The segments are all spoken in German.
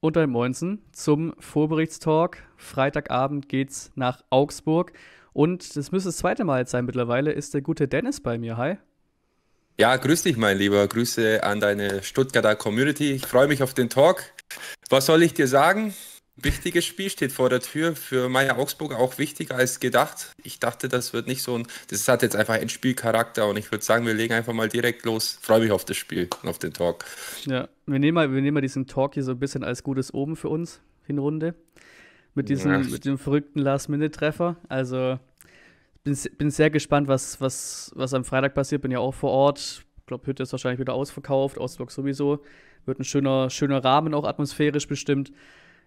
und beim Moinsen zum Vorberichtstalk. Freitagabend geht's nach Augsburg. Und das müsste das zweite Mal jetzt sein mittlerweile, ist der gute Dennis bei mir. Hi. Ja, grüß dich, mein Lieber. Grüße an deine Stuttgarter Community. Ich freue mich auf den Talk. Was soll ich dir sagen? Wichtiges Spiel steht vor der Tür für Meier Augsburg, auch wichtiger als gedacht. Ich dachte, das wird nicht so ein. Das hat jetzt einfach Endspielcharakter und ich würde sagen, wir legen einfach mal direkt los. Freue mich auf das Spiel und auf den Talk. Ja, wir nehmen, mal, wir nehmen mal diesen Talk hier so ein bisschen als gutes Oben für uns, Hinrunde. Mit diesem, ja. mit dem verrückten Last-Minute-Treffer. Also bin, bin sehr gespannt, was, was, was am Freitag passiert. Bin ja auch vor Ort. Ich glaube, Hütte ist wahrscheinlich wieder ausverkauft, Ostblock sowieso. Wird ein schöner, schöner Rahmen, auch atmosphärisch bestimmt.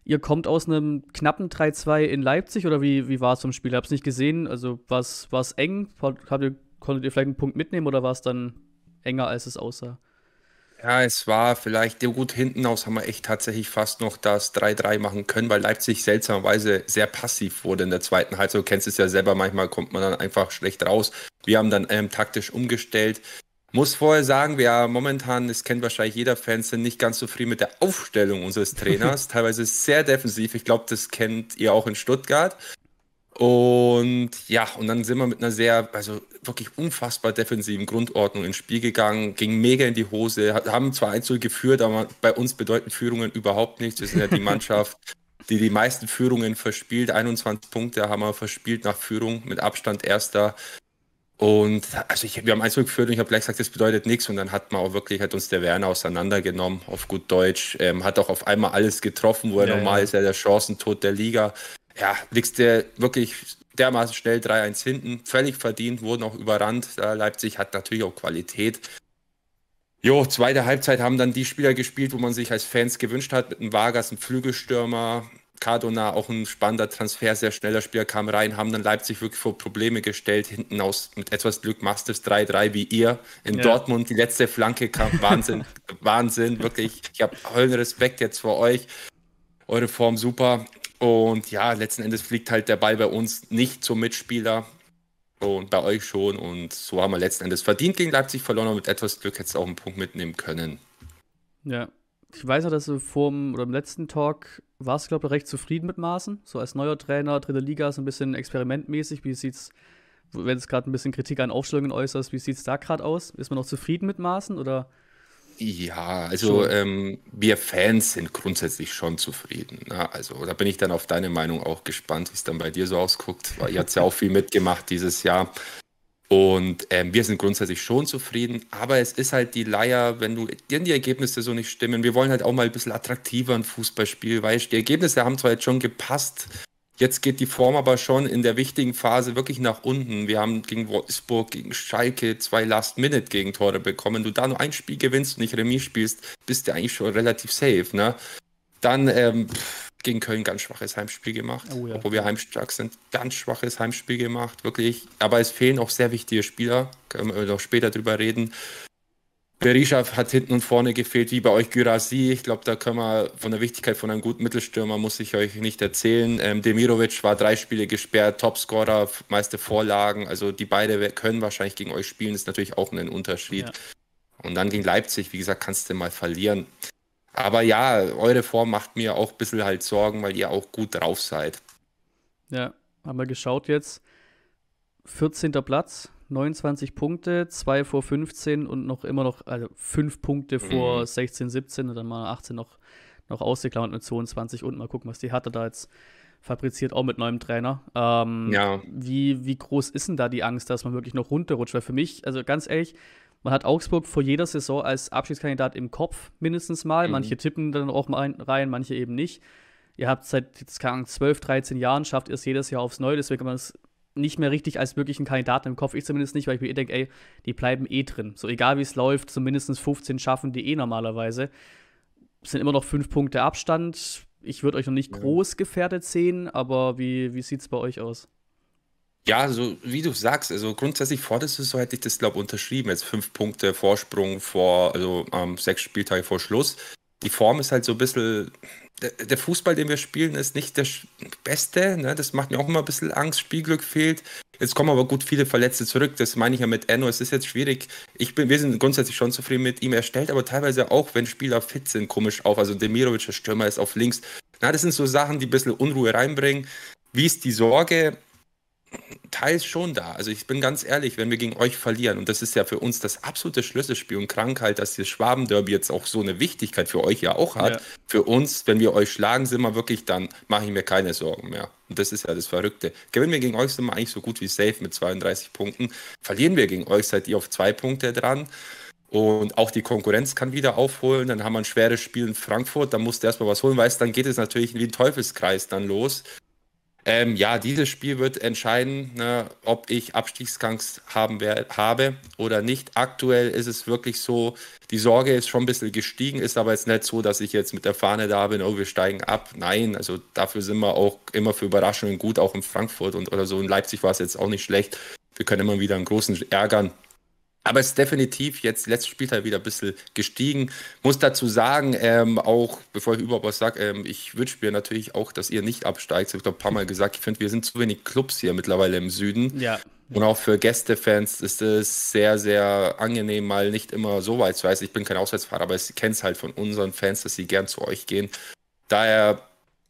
Ihr kommt aus einem knappen 3-2 in Leipzig oder wie, wie war es vom Spiel? Ich habe es nicht gesehen. Also war es eng? Habt ihr, konntet ihr vielleicht einen Punkt mitnehmen oder war es dann enger, als es aussah? Ja, es war vielleicht gut hinten aus, haben wir echt tatsächlich fast noch das 3-3 machen können, weil Leipzig seltsamerweise sehr passiv wurde in der zweiten Halbzeit. Du kennst es ja selber, manchmal kommt man dann einfach schlecht raus. Wir haben dann ähm, taktisch umgestellt, muss vorher sagen, wir momentan, das kennt wahrscheinlich jeder Fan, sind nicht ganz zufrieden mit der Aufstellung unseres Trainers. Teilweise sehr defensiv. Ich glaube, das kennt ihr auch in Stuttgart. Und ja, und dann sind wir mit einer sehr, also wirklich unfassbar defensiven Grundordnung ins Spiel gegangen, ging mega in die Hose, haben zwar 1 geführt, aber bei uns bedeuten Führungen überhaupt nichts. Wir sind ja die Mannschaft, die die meisten Führungen verspielt. 21 Punkte haben wir verspielt nach Führung, mit Abstand erster. Und also ich, wir haben eins geführt und ich habe gleich gesagt, das bedeutet nichts. Und dann hat man auch wirklich, hat uns der Werner auseinandergenommen, auf gut Deutsch. Ähm, hat auch auf einmal alles getroffen, wo er ja, normal ja. ist, er der Chancentod der Liga. Ja, liegst der wirklich dermaßen schnell 3-1 hinten, völlig verdient, wurden auch überrannt. Leipzig hat natürlich auch Qualität. Jo, zweite Halbzeit haben dann die Spieler gespielt, wo man sich als Fans gewünscht hat, mit einem Vargas, einem Flügelstürmer, Cardona auch ein spannender Transfer, sehr schneller Spieler kam rein, haben dann Leipzig wirklich vor Probleme gestellt. Hinten aus mit etwas Glück machst du es 3-3 wie ihr. In ja. Dortmund die letzte Flanke kam. Wahnsinn, Wahnsinn, wirklich. Ich habe heulen Respekt jetzt vor euch. Eure Form super. Und ja, letzten Endes fliegt halt der Ball bei uns nicht zum Mitspieler und bei euch schon. Und so haben wir letzten Endes verdient gegen Leipzig verloren und mit etwas Glück hättest du auch einen Punkt mitnehmen können. Ja, ich weiß ja, dass du vorm oder im letzten Talk warst, glaube ich, recht zufrieden mit Maaßen. So als neuer Trainer, dritte Liga, so ein bisschen experimentmäßig. Wie sieht's, wenn es gerade ein bisschen Kritik an Aufstellungen äußerst, wie sieht es da gerade aus? Ist man noch zufrieden mit Maaßen oder? Ja, also ähm, wir Fans sind grundsätzlich schon zufrieden. Ne? Also da bin ich dann auf deine Meinung auch gespannt, wie es dann bei dir so ausguckt. Weil ihr habt ja auch viel mitgemacht dieses Jahr. Und ähm, wir sind grundsätzlich schon zufrieden, aber es ist halt die Leier, wenn du wenn die Ergebnisse so nicht stimmen. Wir wollen halt auch mal ein bisschen attraktiver ein Fußballspiel, weil die Ergebnisse haben zwar jetzt schon gepasst. Jetzt geht die Form aber schon in der wichtigen Phase wirklich nach unten. Wir haben gegen Wolfsburg, gegen Schalke zwei Last-Minute-Gegentore bekommen. Du da nur ein Spiel gewinnst und nicht Remis spielst, bist du eigentlich schon relativ safe. Ne? Dann ähm, gegen Köln ganz schwaches Heimspiel gemacht, oh, ja. obwohl wir heimstark sind. Ganz schwaches Heimspiel gemacht, wirklich. Aber es fehlen auch sehr wichtige Spieler, können wir noch später drüber reden. Berisha hat hinten und vorne gefehlt, wie bei euch Gyrasi. Ich glaube, da können wir von der Wichtigkeit von einem guten Mittelstürmer, muss ich euch nicht erzählen. Ähm, Demirovic war drei Spiele gesperrt, Topscorer, meiste Vorlagen. Also die beiden können wahrscheinlich gegen euch spielen, ist natürlich auch ein Unterschied. Ja. Und dann gegen Leipzig, wie gesagt, kannst du mal verlieren. Aber ja, eure Form macht mir auch ein bisschen halt Sorgen, weil ihr auch gut drauf seid. Ja, haben wir geschaut jetzt. 14. Platz, 29 Punkte, 2 vor 15 und noch immer noch, also 5 Punkte vor mhm. 16, 17 und dann mal 18 noch, noch ausgeklammert mit 22 und mal gucken, was die hatte da jetzt fabriziert, auch mit neuem Trainer. Ähm, ja. Wie, wie groß ist denn da die Angst, dass man wirklich noch runterrutscht? Weil für mich, also ganz ehrlich, man hat Augsburg vor jeder Saison als Abschiedskandidat im Kopf mindestens mal. Mhm. Manche tippen dann auch mal rein, manche eben nicht. Ihr habt seit jetzt keine 12, 13 Jahren, schafft ihr es jedes Jahr aufs Neue, deswegen kann man es nicht mehr richtig als wirklichen Kandidaten im Kopf. Ich zumindest nicht, weil ich mir eh denke, ey, die bleiben eh drin. So egal wie es läuft, zumindest 15 schaffen die eh normalerweise. Es sind immer noch fünf Punkte Abstand. Ich würde euch noch nicht ja. groß gefährdet sehen, aber wie, wie sieht es bei euch aus? Ja, so wie du sagst, also grundsätzlich vor der Saison hätte ich das, glaube ich, unterschrieben. Jetzt fünf Punkte Vorsprung vor, also ähm, sechs Spieltage vor Schluss. Die Form ist halt so ein bisschen. Der, Fußball, den wir spielen, ist nicht der beste. Ne? Das macht mir auch immer ein bisschen Angst. Spielglück fehlt. Jetzt kommen aber gut viele Verletzte zurück. Das meine ich ja mit Enno. Es ist jetzt schwierig. Ich bin, wir sind grundsätzlich schon zufrieden mit ihm. Er stellt aber teilweise auch, wenn Spieler fit sind, komisch auf. Also Demirovic, der Stürmer, ist auf links. Na, das sind so Sachen, die ein bisschen Unruhe reinbringen. Wie ist die Sorge? teils schon da. Also ich bin ganz ehrlich, wenn wir gegen euch verlieren, und das ist ja für uns das absolute Schlüsselspiel und Krankheit, dass das Schwabenderby jetzt auch so eine Wichtigkeit für euch ja auch hat. Ja. Für uns, wenn wir euch schlagen, sind wir wirklich, dann mache ich mir keine Sorgen mehr. Und das ist ja das Verrückte. Gewinnen wir gegen euch, sind wir eigentlich so gut wie safe mit 32 Punkten. Verlieren wir gegen euch, seid ihr auf zwei Punkte dran. Und auch die Konkurrenz kann wieder aufholen. Dann haben wir ein schweres Spiel in Frankfurt. Da musst du erstmal was holen, weißt dann geht es natürlich wie ein Teufelskreis dann los. Ähm, ja, dieses Spiel wird entscheiden, ne, ob ich Abstiegsangst haben habe oder nicht. Aktuell ist es wirklich so, die Sorge ist schon ein bisschen gestiegen, ist aber jetzt nicht so, dass ich jetzt mit der Fahne da bin, oh, wir steigen ab. Nein, also dafür sind wir auch immer für Überraschungen gut, auch in Frankfurt und oder so. In Leipzig war es jetzt auch nicht schlecht. Wir können immer wieder einen großen ärgern. Aber es ist definitiv jetzt letztes Spieltag wieder ein bisschen gestiegen. Muss dazu sagen, ähm, auch bevor ich überhaupt was sage, ähm, ich wünsche mir natürlich auch, dass ihr nicht absteigt. Ich doch ein paar Mal gesagt, ich finde, wir sind zu wenig Clubs hier mittlerweile im Süden. Ja. Und auch für Gästefans ist es sehr, sehr angenehm, mal nicht immer so weit zu reisen. Ich bin kein Auswärtsfahrer, aber ich kenne es halt von unseren Fans, dass sie gern zu euch gehen. Daher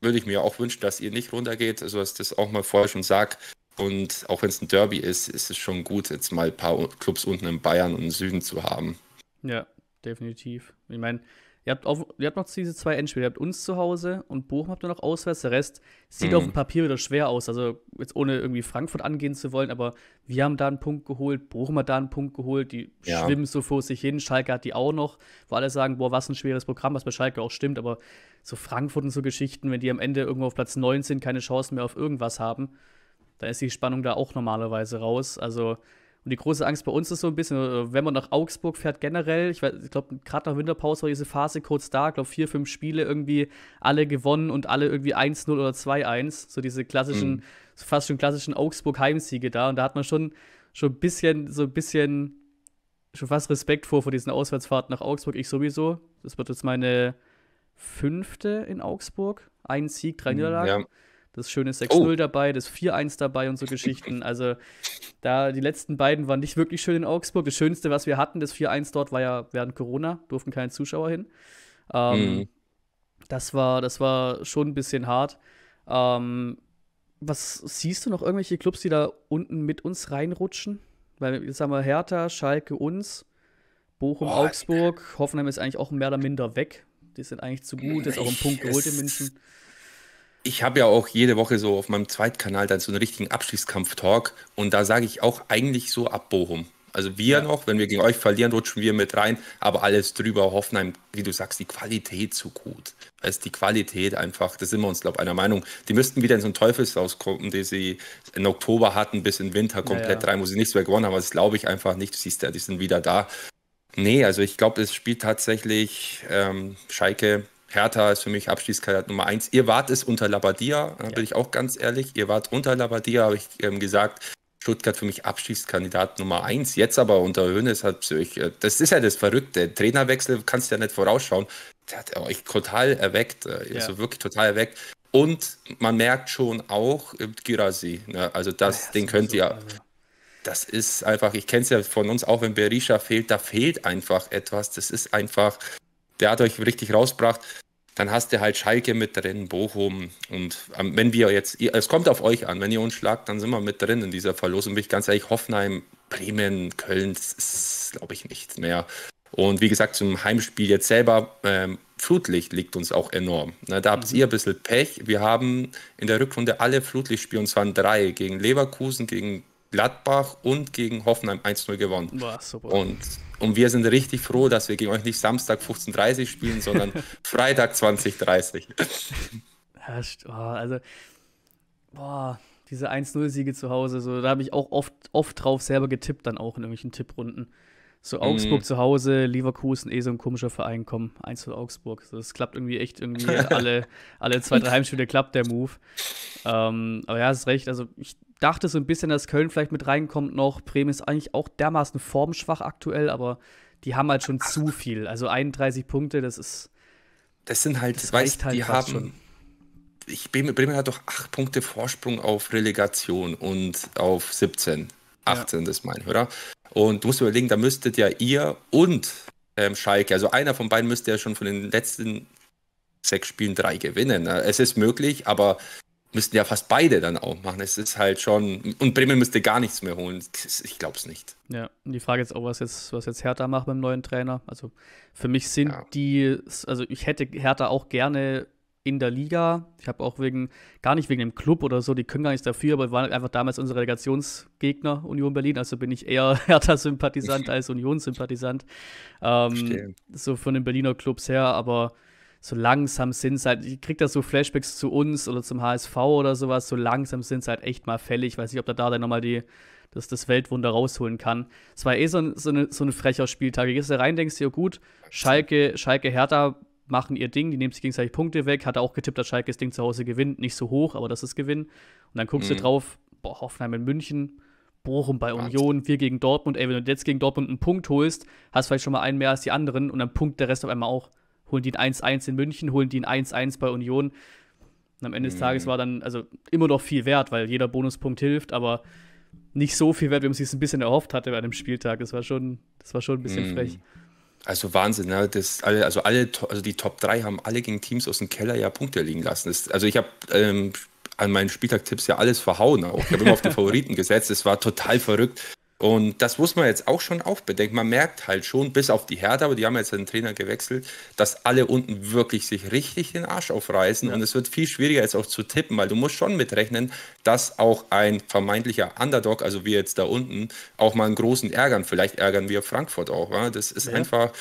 würde ich mir auch wünschen, dass ihr nicht runtergeht, also dass das auch mal vorher schon sagt. Und auch wenn es ein Derby ist, ist es schon gut, jetzt mal ein paar Clubs unten in Bayern und im Süden zu haben. Ja, definitiv. Ich meine, ihr habt, ihr habt noch diese zwei Endspiele. Ihr habt uns zu Hause und Bochum habt ihr noch auswärts. Der Rest sieht mhm. auf dem Papier wieder schwer aus. Also jetzt ohne irgendwie Frankfurt angehen zu wollen, aber wir haben da einen Punkt geholt, Bochum hat da einen Punkt geholt, die ja. schwimmen so vor sich hin. Schalke hat die auch noch, wo alle sagen, boah, was ein schweres Programm, was bei Schalke auch stimmt, aber so Frankfurt und so Geschichten, wenn die am Ende irgendwo auf Platz 19 keine Chancen mehr auf irgendwas haben, dann ist die Spannung da auch normalerweise raus. Also, und die große Angst bei uns ist so ein bisschen, äh, wenn man nach Augsburg fährt, generell, ich, ich glaube, gerade nach Winterpause war diese Phase kurz da, ich glaube, vier, fünf Spiele irgendwie alle gewonnen und alle irgendwie 1-0 oder 2-1. So diese klassischen, mhm. fast schon klassischen Augsburg-Heimsiege da. Und da hat man schon, schon ein bisschen, so ein bisschen, schon fast Respekt vor, vor diesen Auswärtsfahrten nach Augsburg. Ich sowieso. Das wird jetzt meine fünfte in Augsburg. Ein Sieg, drei mhm, Niederlagen. Ja das schöne 6-0 oh. dabei, das 4-1 dabei und so Geschichten. Also da die letzten beiden waren nicht wirklich schön in Augsburg. Das Schönste, was wir hatten, das 4-1 dort, war ja während Corona, durften keine Zuschauer hin. Ähm, mhm. das, war, das war schon ein bisschen hart. Ähm, was siehst du noch irgendwelche Clubs, die da unten mit uns reinrutschen? Weil jetzt haben wir Hertha, Schalke, uns, Bochum, oh, Augsburg. Hoffenheim ist eigentlich auch mehr oder minder weg. Die sind eigentlich zu gut, ist mhm. auch ein Punkt geholt in München ich habe ja auch jede Woche so auf meinem Zweitkanal dann so einen richtigen Abschließkampf-Talk und da sage ich auch eigentlich so ab Bochum. Also wir ja. noch, wenn wir gegen euch verlieren, rutschen wir mit rein, aber alles drüber, Hoffenheim, wie du sagst, die Qualität zu gut. Weil es die Qualität einfach, da sind wir uns, glaube ich, einer Meinung. Die müssten wieder in so einen Teufelshaus kommen, den sie im Oktober hatten, bis in Winter komplett ja, ja. rein, wo sie nichts mehr gewonnen haben. aber Das glaube ich einfach nicht. Du siehst ja, die sind wieder da. Nee, also ich glaube, es spielt tatsächlich ähm, Schalke Hertha ist für mich Abschließkandidat Nummer eins. Ihr wart es unter Labadia, da ja. bin ich auch ganz ehrlich. Ihr wart unter Labadia, habe ich ähm, gesagt. Stuttgart für mich Abschließkandidat Nummer eins. Jetzt aber unter Hönes hat sich, äh, das ist ja das Verrückte. Trainerwechsel kannst du ja nicht vorausschauen. Der hat euch total erweckt, äh, ja. also wirklich total erweckt. Und man merkt schon auch äh, Girasi. Ne? Also das, ah ja, den könnt ihr. das ist einfach, ich kenne es ja von uns auch, wenn Berisha fehlt, da fehlt einfach etwas. Das ist einfach, der hat euch richtig rausgebracht. Dann hast du halt Schalke mit drin, Bochum. Und ähm, wenn wir jetzt, es kommt auf euch an, wenn ihr uns schlagt, dann sind wir mit drin in dieser Verlosung. Bin ich ganz ehrlich, Hoffenheim, Bremen, Köln, glaube ich, nichts mehr. Und wie gesagt, zum Heimspiel jetzt selber, ähm, Flutlicht liegt uns auch enorm. Na, da habt mhm. ihr ein bisschen Pech. Wir haben in der Rückrunde alle Flutlichtspiele, und zwar in drei, gegen Leverkusen, gegen Gladbach und gegen Hoffenheim 1-0 gewonnen. Boah, und, und wir sind richtig froh, dass wir gegen euch nicht Samstag 15.30 Uhr spielen, sondern Freitag 20.30 Uhr. also, boah, diese 1-0-Siege zu Hause, so, da habe ich auch oft, oft drauf selber getippt, dann auch in irgendwelchen Tipprunden. So mhm. Augsburg mm. zu Hause, Leverkusen, eh so ein komischer Verein, kommen 1 zu Augsburg. So, das klappt irgendwie echt irgendwie alle, alle zwei, drei Heimspiele klappt der Move. Ähm, aber ja, hast recht. Also ich dachte so ein bisschen, dass Köln vielleicht mit reinkommt noch. Bremen ist eigentlich auch dermaßen formschwach aktuell, aber die haben halt schon Ach. zu also viel. Also 31 Punkte, das ist. Das sind halt, das weißt, halt die haben. Schon. Ich, Bremen, Bremen hat doch 8 Punkte Vorsprung auf Relegation und auf 17. 18, ja. das meine ich, oder? Und du musst überlegen, da müsstet ja ihr und ähm, Schalke, also einer von beiden müsste ja schon von den letzten sechs Spielen drei gewinnen. Ne? Es ist möglich, aber müssten ja fast beide dann auch machen. Es ist halt schon. Und Bremen müsste gar nichts mehr holen. Ich glaube es nicht. Ja, und die Frage ist auch, was jetzt, was jetzt Hertha macht beim neuen Trainer. Also für mich sind ja. die. Also ich hätte Hertha auch gerne in der Liga. Ich habe auch wegen, gar nicht wegen dem Club oder so, die können gar nichts dafür, aber waren einfach damals unsere Relegationsgegner Union Berlin. Also bin ich eher Hertha-Sympathisant als Union-Sympathisant. Ähm, so von den Berliner Clubs her, aber so langsam sind es halt, ich krieg da so Flashbacks zu uns oder zum HSV oder sowas, so langsam sind es halt echt mal fällig. Ich weiß nicht, ob der da dann nochmal die, das, das Weltwunder rausholen kann. Es war eh so ein, so, eine, so ein frecher Spieltag. Du gehst da rein, denkst dir, oh gut, Schalke, Schalke Hertha machen ihr Ding, die nehmen sich gegenseitig Punkte weg. Hat auch getippt, dass Schalke das Ding zu Hause gewinnt. Nicht so hoch, aber das ist Gewinn. Und dann guckst mhm. du drauf, boah, Hoffenheim in München, Bochum bei Union, wir gegen Dortmund. Ey, wenn du jetzt gegen Dortmund einen Punkt holst, hast du vielleicht schon mal einen mehr als die anderen und dann punkt der Rest auf einmal auch holen die ein 1-1 in München, holen die ein 1-1 bei Union. Und am Ende mhm. des Tages mhm. war dann also immer noch viel wert, weil jeder Bonuspunkt hilft, aber nicht so viel wert, wie man sich es ein bisschen erhofft hatte bei einem Spieltag. Das war schon, das war schon ein bisschen mhm. frech. Also Wahnsinn, ne? das alle, also alle, also die Top 3 haben alle gegen Teams aus dem Keller ja Punkte liegen lassen. Das, also ich habe ähm, an meinen Spieltagtipps ja alles verhauen. Auch. Ich habe immer auf die Favoriten gesetzt. Es war total verrückt. Und das muss man jetzt auch schon aufbedenken. Man merkt halt schon, bis auf die Herde, aber die haben jetzt den Trainer gewechselt, dass alle unten wirklich sich richtig den Arsch aufreißen. Ja. Und es wird viel schwieriger, jetzt auch zu tippen, weil du musst schon mitrechnen, dass auch ein vermeintlicher Underdog, also wir jetzt da unten, auch mal einen großen ärgern. Vielleicht ärgern wir Frankfurt auch. Wa? Das ist ja. einfach,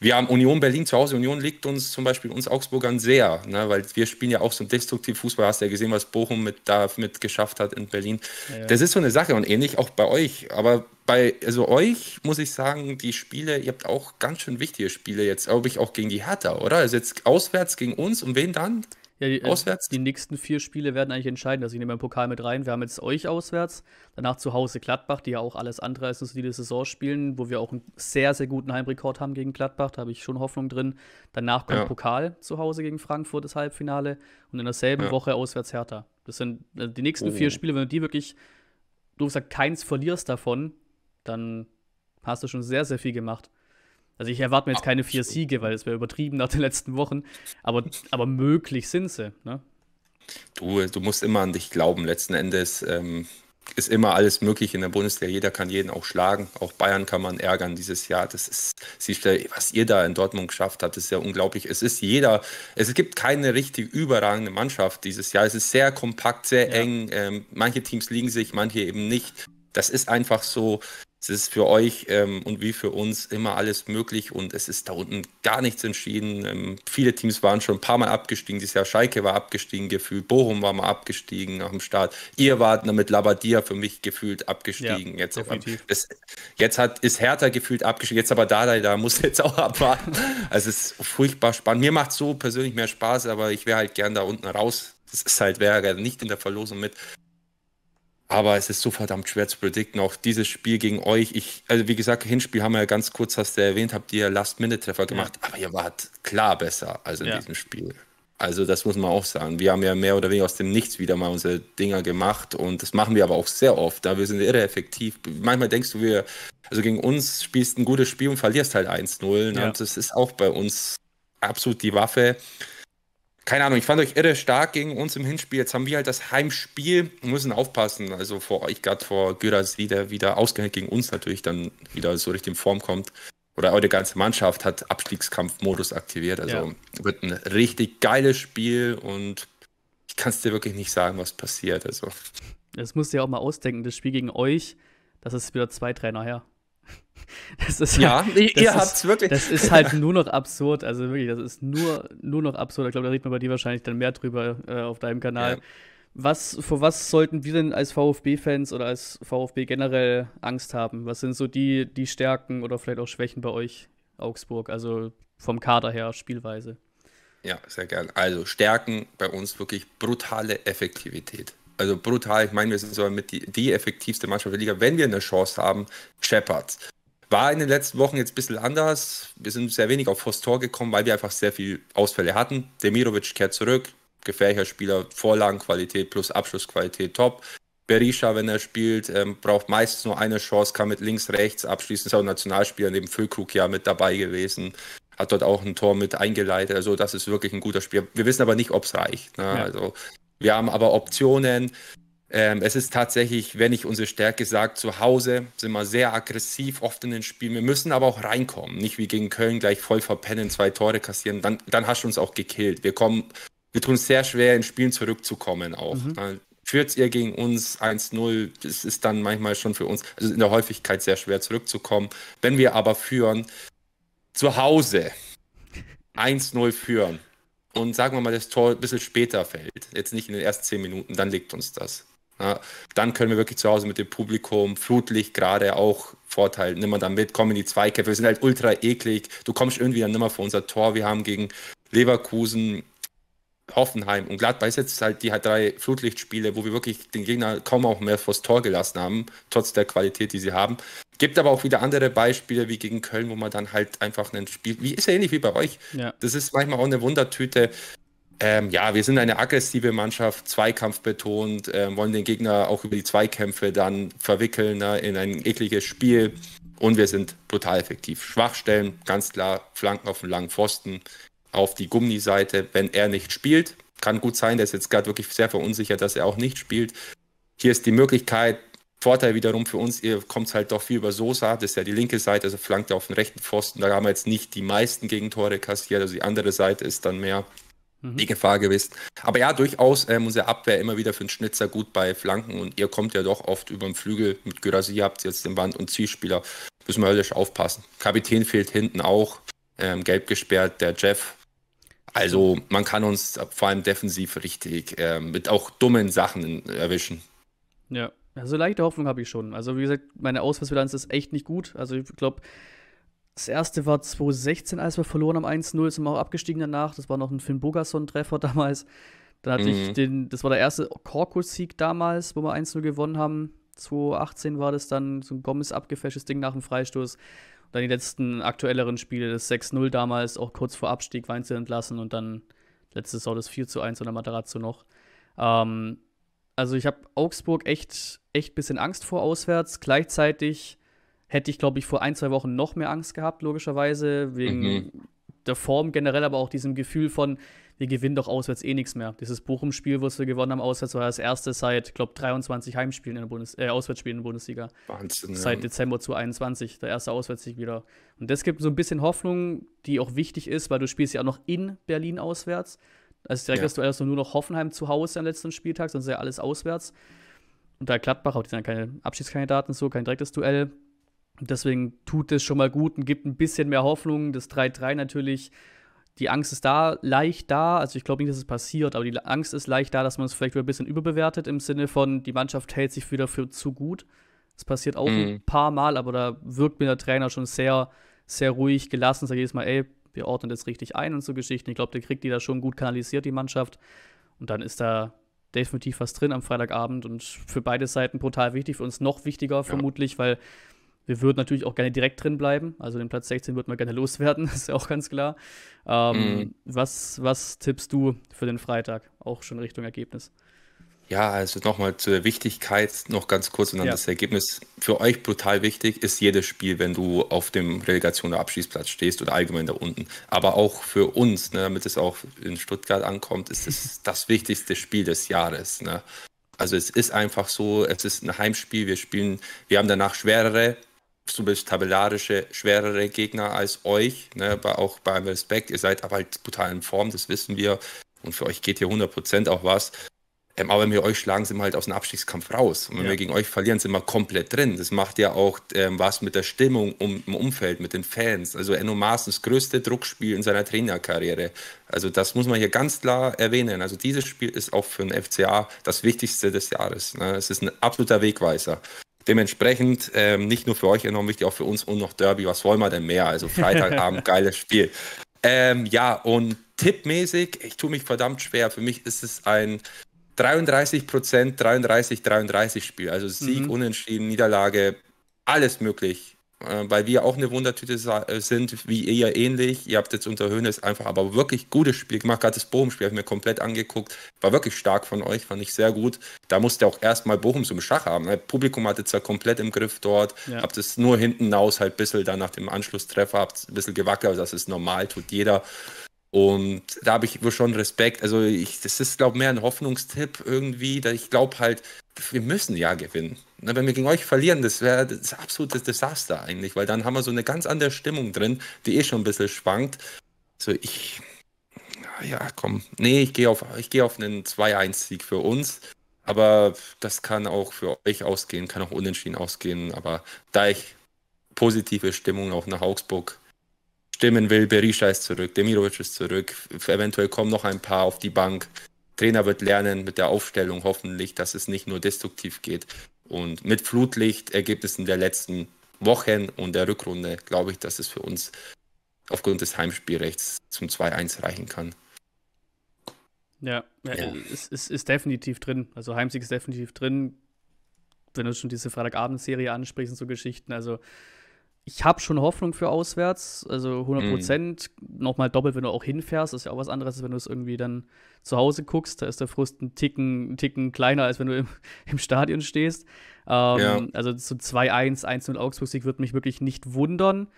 wir haben Union Berlin zu Hause. Union liegt uns zum Beispiel uns Augsburgern sehr, ne? weil wir spielen ja auch so destruktiv Fußball. Hast du ja gesehen, was Bochum mit da mit geschafft hat in Berlin. Ja. Das ist so eine Sache und ähnlich auch bei euch. Aber bei also euch muss ich sagen, die Spiele, ihr habt auch ganz schön wichtige Spiele jetzt, glaube ich, auch gegen die Hertha, oder? Also jetzt auswärts gegen uns und wen dann? Ja, die, äh, auswärts? Die nächsten vier Spiele werden eigentlich entscheiden. Also ich nehme den Pokal mit rein. Wir haben jetzt euch auswärts, danach zu Hause Gladbach, die ja auch alles andere als die Saison spielen, wo wir auch einen sehr, sehr guten Heimrekord haben gegen Gladbach. Da habe ich schon Hoffnung drin. Danach kommt ja. Pokal zu Hause gegen Frankfurt, das Halbfinale. Und in derselben ja. Woche auswärts Hertha. Das sind äh, die nächsten oh. vier Spiele, wenn du die wirklich, du sagst, keins verlierst davon, dann hast du schon sehr, sehr viel gemacht. Also ich erwarte mir jetzt keine vier Siege, weil es wäre übertrieben nach den letzten Wochen. Aber, aber möglich sind sie. Ne? Du, du musst immer an dich glauben. Letzten Endes ähm, ist immer alles möglich in der Bundesliga. Jeder kann jeden auch schlagen. Auch Bayern kann man ärgern dieses Jahr. Das ist, siehst du, was ihr da in Dortmund geschafft habt, ist ja unglaublich. Es ist jeder, es gibt keine richtig überragende Mannschaft dieses Jahr. Es ist sehr kompakt, sehr ja. eng. Ähm, manche Teams liegen sich, manche eben nicht. Das ist einfach so es ist für euch ähm, und wie für uns immer alles möglich und es ist da unten gar nichts entschieden. Ähm, viele Teams waren schon ein paar Mal abgestiegen. Dieses Jahr Schalke war abgestiegen gefühlt, Bochum war mal abgestiegen nach dem Start. Ihr wart mit Labadia für mich gefühlt abgestiegen. Ja, jetzt, das, jetzt hat, ist Hertha gefühlt abgestiegen, jetzt aber Dada da muss jetzt auch abwarten. also es ist furchtbar spannend. Mir macht so persönlich mehr Spaß, aber ich wäre halt gern da unten raus. Das ist halt, wäre halt nicht in der Verlosung mit. Aber es ist so verdammt schwer zu predikten. Auch dieses Spiel gegen euch. Ich, also wie gesagt, Hinspiel haben wir ja ganz kurz, hast du ja erwähnt, habt ihr Last-Minute-Treffer gemacht. Ja. Aber ihr wart klar besser als in ja. diesem Spiel. Also das muss man auch sagen. Wir haben ja mehr oder weniger aus dem Nichts wieder mal unsere Dinger gemacht und das machen wir aber auch sehr oft. Da wir sind irre effektiv. Manchmal denkst du, wir, also gegen uns spielst ein gutes Spiel und verlierst halt 1-0. Ne? Ja. Und das ist auch bei uns absolut die Waffe keine Ahnung, ich fand euch irre stark gegen uns im Hinspiel. Jetzt haben wir halt das Heimspiel und müssen aufpassen. Also vor euch gerade vor Göras wieder, wieder ausgehend gegen uns natürlich dann wieder so richtig in Form kommt. Oder eure ganze Mannschaft hat Abstiegskampfmodus aktiviert. Also ja. wird ein richtig geiles Spiel und ich kann es dir wirklich nicht sagen, was passiert. Also. Das musst du ja auch mal ausdenken, das Spiel gegen euch, das ist wieder zwei, drei nachher. Das ist ja, halt, ihr ist, wirklich. Das ist halt nur noch absurd. Also wirklich, das ist nur, nur noch absurd. Ich glaube, da reden wir bei dir wahrscheinlich dann mehr drüber äh, auf deinem Kanal. Ja. Was, vor was sollten wir denn als VfB-Fans oder als VfB generell Angst haben? Was sind so die, die Stärken oder vielleicht auch Schwächen bei euch, Augsburg? Also vom Kader her, Spielweise. Ja, sehr gern. Also Stärken bei uns wirklich brutale Effektivität also brutal. Ich meine, wir sind sogar mit die, die effektivste Mannschaft der Liga, wenn wir eine Chance haben, Shepard. War in den letzten Wochen jetzt ein bisschen anders. Wir sind sehr wenig auf vors Tor gekommen, weil wir einfach sehr viel Ausfälle hatten. Demirovic kehrt zurück, gefährlicher Spieler, Vorlagenqualität plus Abschlussqualität top. Berisha, wenn er spielt, ähm, braucht meistens nur eine Chance, kann mit links, rechts abschließen. Ist auch ein Nationalspieler neben Füllkrug ja mit dabei gewesen. Hat dort auch ein Tor mit eingeleitet. Also, das ist wirklich ein guter Spieler. Wir wissen aber nicht, ob es reicht. Ne? Ja. Also, wir haben aber Optionen. Ähm, es ist tatsächlich, wenn ich unsere Stärke sage, zu Hause sind wir sehr aggressiv oft in den Spielen. Wir müssen aber auch reinkommen. Nicht wie gegen Köln gleich voll verpennen, zwei Tore kassieren. Dann, dann hast du uns auch gekillt. Wir kommen, wir tun es sehr schwer, in Spielen zurückzukommen auch. Mhm. Ne? Führt ihr gegen uns 1-0, das ist dann manchmal schon für uns, also in der Häufigkeit sehr schwer zurückzukommen. Wenn wir aber führen, zu Hause 1-0 führen, und sagen wir mal, das Tor ein bisschen später fällt, jetzt nicht in den ersten zehn Minuten, dann liegt uns das. Ja, dann können wir wirklich zu Hause mit dem Publikum, Flutlicht gerade auch Vorteil, nimmer mal dann mit, kommen in die Zweikämpfe, wir sind halt ultra eklig, du kommst irgendwie dann nimmer vor unser Tor, wir haben gegen Leverkusen, Hoffenheim und Gladbach ist jetzt halt die halt drei Flutlichtspiele, wo wir wirklich den Gegner kaum auch mehr vors Tor gelassen haben, trotz der Qualität, die sie haben. Gibt aber auch wieder andere Beispiele, wie gegen Köln, wo man dann halt einfach ein Spiel, wie ist ja ähnlich wie bei euch. Ja. Das ist manchmal auch eine Wundertüte. Ähm, ja, wir sind eine aggressive Mannschaft, Zweikampf betont, äh, wollen den Gegner auch über die Zweikämpfe dann verwickeln ne, in ein ekliges Spiel. Und wir sind brutal effektiv. Schwachstellen, ganz klar, Flanken auf den langen Pfosten, auf die Gummiseite, wenn er nicht spielt. Kann gut sein, der ist jetzt gerade wirklich sehr verunsichert, dass er auch nicht spielt. Hier ist die Möglichkeit, Vorteil wiederum für uns, ihr kommt halt doch viel über Sosa, das ist ja die linke Seite, also flankt auf den rechten Pfosten. Da haben wir jetzt nicht die meisten Gegentore kassiert, also die andere Seite ist dann mehr mhm. die Gefahr gewesen. Aber ja, durchaus ähm, unsere Abwehr immer wieder für den Schnitzer gut bei Flanken und ihr kommt ja doch oft über den Flügel. Mit Gyrassi habt ihr jetzt den Wand- und Zielspieler. Müssen wir höllisch aufpassen. Kapitän fehlt hinten auch, ähm, gelb gesperrt, der Jeff. Also man kann uns vor allem defensiv richtig ähm, mit auch dummen Sachen erwischen. Ja, so leichte Hoffnung habe ich schon. Also wie gesagt, meine Auswärtsbilanz ist echt nicht gut. Also ich glaube, das erste war 2016, als wir verloren am 1-0, sind wir auch abgestiegen danach. Das war noch ein Finn Bogason-Treffer damals. Dann hatte mhm. ich den, das war der erste Korkus-Sieg damals, wo wir 1-0 gewonnen haben. 2018 war das dann so ein gommes abgefäschtes Ding nach dem Freistoß. Und dann die letzten aktuelleren Spiele, das 6-0 damals, auch kurz vor Abstieg Weinzel entlassen und dann letztes Jahr das 4-1 und der Matarazzo noch. Ähm, also ich habe Augsburg echt, echt ein bisschen Angst vor auswärts. Gleichzeitig hätte ich, glaube ich, vor ein, zwei Wochen noch mehr Angst gehabt, logischerweise, wegen mhm. der Form generell, aber auch diesem Gefühl von, wir gewinnen doch auswärts eh nichts mehr. Dieses Bochum-Spiel, wo wir gewonnen haben, auswärts war das erste seit, glaube ich, 23 Heimspielen in der Bundes äh, Auswärtsspielen in der Bundesliga. Wahnsinn. Seit ja. Dezember 2021, der erste Auswärtssieg wieder. Und das gibt so ein bisschen Hoffnung, die auch wichtig ist, weil du spielst ja auch noch in Berlin auswärts. Also direkt ja. das Duell ist nur noch Hoffenheim zu Hause am letzten Spieltag, sonst ist ja alles auswärts. Und da Gladbach, auch die keine Abschiedskandidaten, so kein direktes Duell. Und deswegen tut es schon mal gut und gibt ein bisschen mehr Hoffnung. Das 3-3 natürlich, die Angst ist da, leicht da. Also ich glaube nicht, dass es passiert, aber die Angst ist leicht da, dass man es vielleicht wieder ein bisschen überbewertet im Sinne von, die Mannschaft hält sich wieder für zu gut. Das passiert auch mhm. ein paar Mal, aber da wirkt mir der Trainer schon sehr, sehr ruhig, gelassen. Sagt jedes Mal, ey, wir ordnen das richtig ein und so Geschichten. Ich glaube, der kriegt die da schon gut kanalisiert, die Mannschaft. Und dann ist da definitiv was drin am Freitagabend und für beide Seiten brutal wichtig, für uns noch wichtiger ja. vermutlich, weil wir würden natürlich auch gerne direkt drin bleiben. Also den Platz 16 würden wir gerne loswerden, ist ja auch ganz klar. Ähm, mhm. was, was tippst du für den Freitag? Auch schon Richtung Ergebnis. Ja, also nochmal zur Wichtigkeit noch ganz kurz und dann ja. das Ergebnis. Für euch brutal wichtig ist jedes Spiel, wenn du auf dem Relegation- oder Abschießplatz stehst oder allgemein da unten. Aber auch für uns, ne, damit es auch in Stuttgart ankommt, ist es das wichtigste Spiel des Jahres. Ne? Also es ist einfach so, es ist ein Heimspiel, wir spielen, wir haben danach schwerere, zum Beispiel tabellarische, schwerere Gegner als euch, ne, auch beim Respekt, ihr seid aber halt brutal in Form, das wissen wir und für euch geht hier 100% auch was. Ähm, aber wenn wir euch schlagen, sind wir halt aus dem Abstiegskampf raus. Und wenn ja. wir gegen euch verlieren, sind wir komplett drin. Das macht ja auch ähm, was mit der Stimmung um, im Umfeld, mit den Fans. Also Enno Maasens größte Druckspiel in seiner Trainerkarriere. Also das muss man hier ganz klar erwähnen. Also dieses Spiel ist auch für den FCA das Wichtigste des Jahres. Ne? Es ist ein absoluter Wegweiser. Dementsprechend ähm, nicht nur für euch enorm wichtig, auch für uns und noch Derby. Was wollen wir denn mehr? Also Freitagabend, geiles Spiel. Ähm, ja, und tippmäßig, ich tue mich verdammt schwer. Für mich ist es ein 33 Prozent, 33, 33 Spiel. Also Sieg, mhm. Unentschieden, Niederlage, alles möglich. Äh, weil wir auch eine Wundertüte äh, sind, wie ihr ähnlich. Ihr habt jetzt unter Höhnes einfach aber wirklich gutes Spiel gemacht. Gerade das Bochum-Spiel habe ich mir komplett angeguckt. War wirklich stark von euch, fand ich sehr gut. Da musste auch erstmal Bochum zum Schach haben. Das ne? Publikum hatte zwar komplett im Griff dort. Ja. Habt es nur hinten raus halt ein bisschen dann nach dem Anschlusstreffer, habt ein bisschen gewackelt. Das ist normal, tut jeder. Und da habe ich schon Respekt. Also ich, das ist, glaube ich, mehr ein Hoffnungstipp irgendwie. Da ich glaube halt, wir müssen ja gewinnen. wenn wir gegen euch verlieren, das wäre das absolute Desaster eigentlich, weil dann haben wir so eine ganz andere Stimmung drin, die eh schon ein bisschen schwankt. So, ich. Ja, komm. Nee, ich gehe auf, geh auf einen 2-1-Sieg für uns. Aber das kann auch für euch ausgehen, kann auch unentschieden ausgehen. Aber da ich positive Stimmung auch nach Augsburg stimmen will, Berisha ist zurück, Demirovic ist zurück, eventuell kommen noch ein paar auf die Bank. Trainer wird lernen mit der Aufstellung hoffentlich, dass es nicht nur destruktiv geht. Und mit Flutlichtergebnissen der letzten Wochen und der Rückrunde glaube ich, dass es für uns aufgrund des Heimspielrechts zum 2-1 reichen kann. Ja, ja, ja. Äh, es, ist, definitiv drin. Also Heimsieg ist definitiv drin. Wenn du schon diese Freitagabend-Serie ansprichst und so Geschichten, also ich habe schon Hoffnung für auswärts, also 100 Prozent. Mm. Nochmal doppelt, wenn du auch hinfährst, ist ja auch was anderes, als wenn du es irgendwie dann zu Hause guckst. Da ist der Frust ein Ticken, ein Ticken kleiner, als wenn du im, im Stadion stehst. Ähm, ja. Also so 2-1, 1-0 Augsburg-Sieg würde mich wirklich nicht wundern.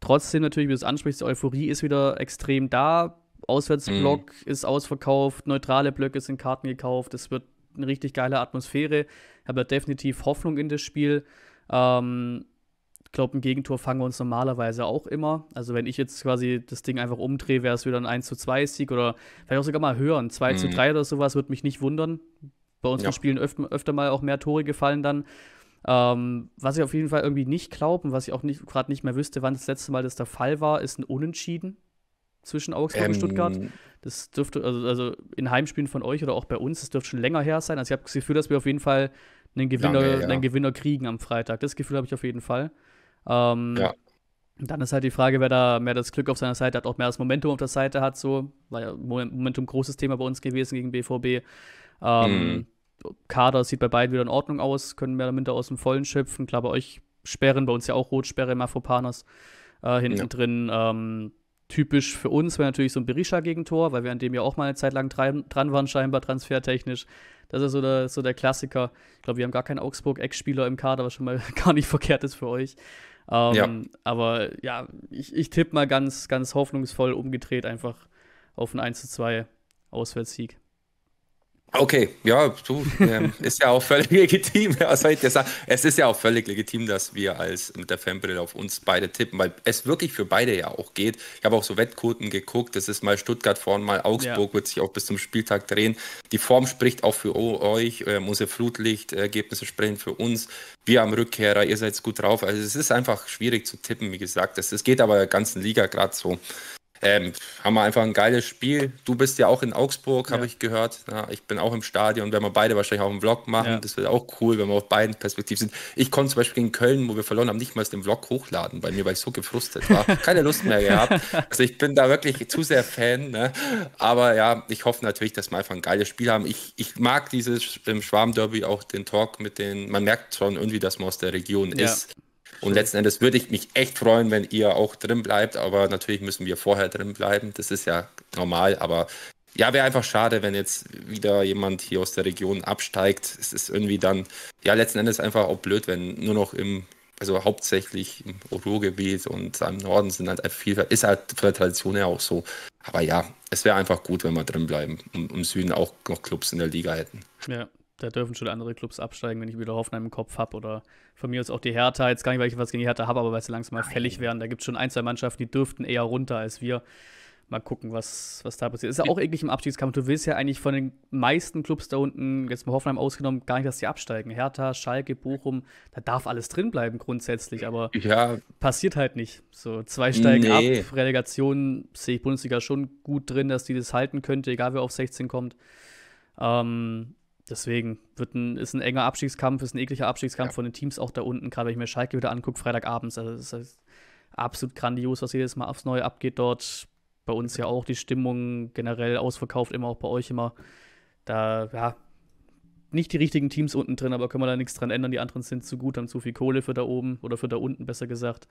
Trotzdem natürlich, wie du es ansprichst, die Euphorie ist wieder extrem da. Auswärtsblock mm. ist ausverkauft, neutrale Blöcke sind Karten gekauft. Es wird eine richtig geile Atmosphäre. Ich habe da definitiv Hoffnung in das Spiel. Ähm, glaube, ein Gegentor fangen wir uns normalerweise auch immer. Also wenn ich jetzt quasi das Ding einfach umdrehe, wäre es wieder ein 1 zu 2 Sieg oder vielleicht auch sogar mal höher, ein 2 mhm. zu 3 oder sowas, würde mich nicht wundern. Bei unseren ja. Spielen öfter, öfter mal auch mehr Tore gefallen dann. Ähm, was ich auf jeden Fall irgendwie nicht glaube und was ich auch nicht, gerade nicht mehr wüsste, wann das letzte Mal das der Fall war, ist ein Unentschieden zwischen Augsburg ähm. und Stuttgart. Das dürfte, also, also in Heimspielen von euch oder auch bei uns, das dürfte schon länger her sein. Also ich habe das Gefühl, dass wir auf jeden Fall einen Gewinner, Lange, ja. einen Gewinner kriegen am Freitag. Das Gefühl habe ich auf jeden Fall. Ähm, ja. Dann ist halt die Frage, wer da mehr das Glück auf seiner Seite hat, auch mehr das Momentum auf der Seite hat, so. War ja Momentum großes Thema bei uns gewesen gegen BVB. Ähm, mhm. Kader sieht bei beiden wieder in Ordnung aus, können mehr oder minder aus dem Vollen schöpfen. Klar, bei euch Sperren, bei uns ja auch Rotsperre, Mafropanos äh, hinten ja. drin. Ähm, typisch für uns wäre natürlich so ein Berisha-Gegentor, weil wir an dem ja auch mal eine Zeit lang dran waren, scheinbar transfertechnisch. Das ist so der, so der Klassiker. Ich glaube, wir haben gar keinen Augsburg-Ex-Spieler im Kader, was schon mal gar nicht verkehrt ist für euch. Ähm, ja. Aber ja, ich, ich tippe mal ganz, ganz hoffnungsvoll umgedreht einfach auf einen 1 zu 2 Auswärtssieg. Okay, ja, du, ähm, ist ja auch völlig legitim. Also, es ist ja auch völlig legitim, dass wir als mit der Fanbrille auf uns beide tippen, weil es wirklich für beide ja auch geht. Ich habe auch so Wettquoten geguckt. Das ist mal Stuttgart vorn, mal Augsburg, ja. wird sich auch bis zum Spieltag drehen. Die Form spricht auch für euch. Ähm, unsere Flutlichtergebnisse sprechen für uns. Wir am Rückkehrer, ihr seid gut drauf. Also, es ist einfach schwierig zu tippen, wie gesagt. Es geht aber der ganzen Liga gerade so. Ähm, haben wir einfach ein geiles Spiel. Du bist ja auch in Augsburg, ja. habe ich gehört. Ja, ich bin auch im Stadion. Werden wir beide wahrscheinlich auch einen Vlog machen. Ja. Das wird auch cool, wenn wir auf beiden Perspektiven sind. Ich konnte zum Beispiel in Köln, wo wir verloren haben, nicht mal den Vlog hochladen bei mir, weil ich so gefrustet war. Keine Lust mehr gehabt. Also ich bin da wirklich zu sehr Fan. Ne? Aber ja, ich hoffe natürlich, dass wir einfach ein geiles Spiel haben. Ich, ich mag dieses im Schwarm-Derby auch den Talk mit den, man merkt schon irgendwie, dass man aus der Region ist. Und letzten Endes würde ich mich echt freuen, wenn ihr auch drin bleibt, aber natürlich müssen wir vorher drin bleiben. Das ist ja normal, aber ja, wäre einfach schade, wenn jetzt wieder jemand hier aus der Region absteigt. Es ist irgendwie dann, ja, letzten Endes einfach auch blöd, wenn nur noch im, also hauptsächlich im Ruhrgebiet und im Norden sind halt viel, ist halt von der Tradition her auch so. Aber ja, es wäre einfach gut, wenn wir drin bleiben und im Süden auch noch Clubs in der Liga hätten. Ja, da dürfen schon andere Clubs absteigen, wenn ich wieder Hoffenheim im Kopf habe. Oder von mir aus auch die Hertha. Jetzt gar nicht, weil ich was gegen die Hertha habe, aber weil sie langsam mal fällig werden. Da gibt es schon ein, zwei Mannschaften, die dürften eher runter als wir. Mal gucken, was, was da passiert. Ist ja auch eklig im Abstiegskampf. Du willst ja eigentlich von den meisten Clubs da unten, jetzt mal Hoffenheim ausgenommen, gar nicht, dass die absteigen. Hertha, Schalke, Bochum, da darf alles drin bleiben grundsätzlich, aber ja. passiert halt nicht. So zwei steigen nee. ab, Relegation sehe ich Bundesliga schon gut drin, dass die das halten könnte, egal wer auf 16 kommt. Ähm, deswegen wird ein, ist ein enger Abstiegskampf, ist ein ekliger Abstiegskampf ja. von den Teams auch da unten, gerade wenn ich mir Schalke wieder angucke, Freitagabends. Also es ist absolut grandios, was jedes Mal aufs Neue abgeht dort. Bei uns ja auch die Stimmung generell ausverkauft, immer auch bei euch immer. Da, ja, nicht die richtigen Teams unten drin, aber können wir da nichts dran ändern. Die anderen sind zu gut, haben zu viel Kohle für da oben oder für da unten, besser gesagt.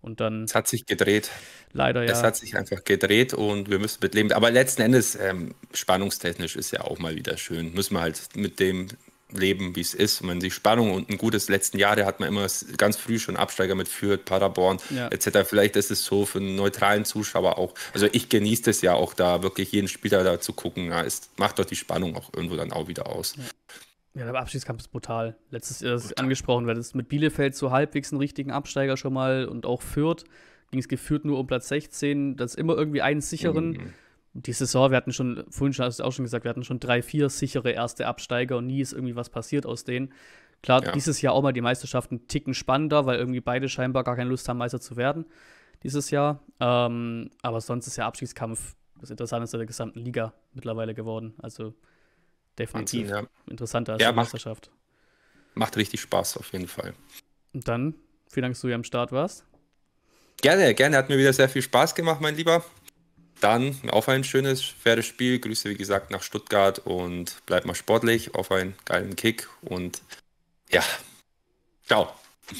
Und dann. Es hat sich gedreht. Leider, ja. Es hat sich einfach gedreht und wir müssen mit leben. Aber letzten Endes, ähm, spannungstechnisch ist ja auch mal wieder schön. Müssen wir halt mit dem leben, wie es ist. Und wenn die Spannung und ein gutes letzten Jahr, hat man immer ganz früh schon Absteiger mit Fürth, Paderborn ja. etc. Vielleicht ist es so für einen neutralen Zuschauer auch. Also ich genieße das ja auch da, wirklich jeden Spieler da zu gucken. Ja, es macht doch die Spannung auch irgendwo dann auch wieder aus. Ja. Ja, der Abschiedskampf ist brutal. Letztes Jahr äh, ist angesprochen, weil es mit Bielefeld so halbwegs einen richtigen Absteiger schon mal und auch Fürth ging es geführt nur um Platz 16, das ist immer irgendwie einen sicheren. Mhm die Saison, wir hatten schon, vorhin schon, hast du auch schon gesagt, wir hatten schon drei, vier sichere erste Absteiger und nie ist irgendwie was passiert aus denen. Klar, ja. dieses Jahr auch mal die Meisterschaften einen Ticken spannender, weil irgendwie beide scheinbar gar keine Lust haben, Meister zu werden dieses Jahr. Ähm, aber sonst ist ja Abschiedskampf das Interessanteste der gesamten Liga mittlerweile geworden. Also definitiv Wahnsinn, ja. interessanter als ja, die macht, Meisterschaft. Macht richtig Spaß auf jeden Fall. Und dann, vielen Dank, dass du hier am Start warst. Gerne, gerne. Hat mir wieder sehr viel Spaß gemacht, mein Lieber. Dann auf ein schönes, faires Spiel. Grüße, wie gesagt, nach Stuttgart und bleibt mal sportlich. Auf einen geilen Kick und ja, ciao.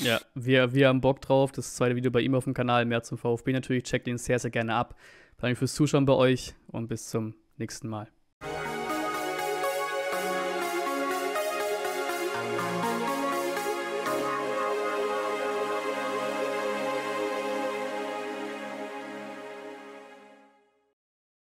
Ja, wir, wir haben Bock drauf. Das zweite Video bei ihm auf dem Kanal, mehr zum VfB natürlich. Checkt ihn sehr, sehr gerne ab. Danke fürs Zuschauen bei euch und bis zum nächsten Mal.